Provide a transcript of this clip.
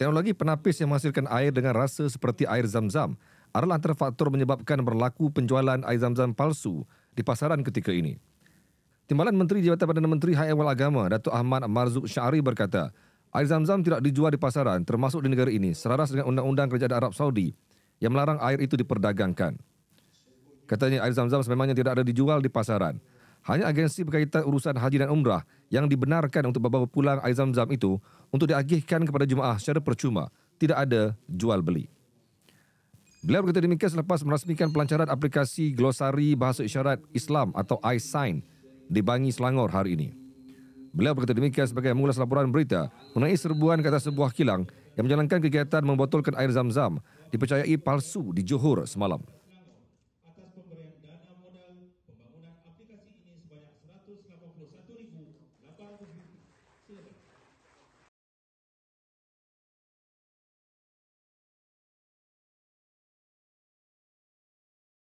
Teknologi penapis yang menghasilkan air dengan rasa seperti air zam-zam adalah antara faktor menyebabkan berlaku penjualan air zam-zam palsu di pasaran ketika ini. Timbalan Menteri Jabatan Perdana Menteri Hal Ehwal Agama, Datuk Ahmad Marzuk Syari berkata, air zam-zam tidak dijual di pasaran termasuk di negara ini seraras dengan Undang-Undang Kerajaan Arab Saudi yang melarang air itu diperdagangkan. Katanya air zam-zam sememangnya tidak ada dijual di pasaran hanya agensi berkaitan urusan haji dan umrah yang dibenarkan untuk membawa pulang air zam-zam itu untuk diagihkan kepada jemaah secara percuma. Tidak ada jual beli. Beliau berkata demikian selepas merasmikan pelancaran aplikasi Glosari Bahasa Isyarat Islam atau iSign di Bangi Selangor hari ini. Beliau berkata demikian sebagai mengulas laporan berita mengenai serbuan kata sebuah kilang yang menjalankan kegiatan membotolkan air zam-zam dipercayai palsu di Johor semalam. todos que a conclusão.